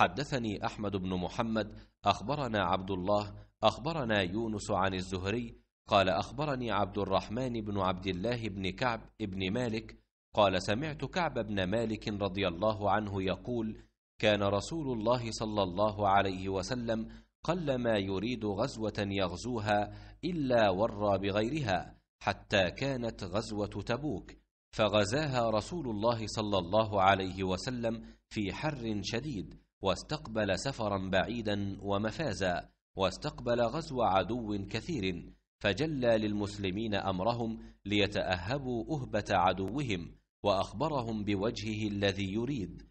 حدثني أحمد بن محمد أخبرنا عبد الله أخبرنا يونس عن الزهري قال أخبرني عبد الرحمن بن عبد الله بن كعب بن مالك قال سمعت كعب بن مالك رضي الله عنه يقول كان رسول الله صلى الله عليه وسلم قلما يريد غزوة يغزوها إلا ورى بغيرها حتى كانت غزوة تبوك فغزاها رسول الله صلى الله عليه وسلم في حر شديد واستقبل سفرا بعيدا ومفازا واستقبل غزو عدو كثير فجلى للمسلمين امرهم ليتاهبوا اهبه عدوهم واخبرهم بوجهه الذي يريد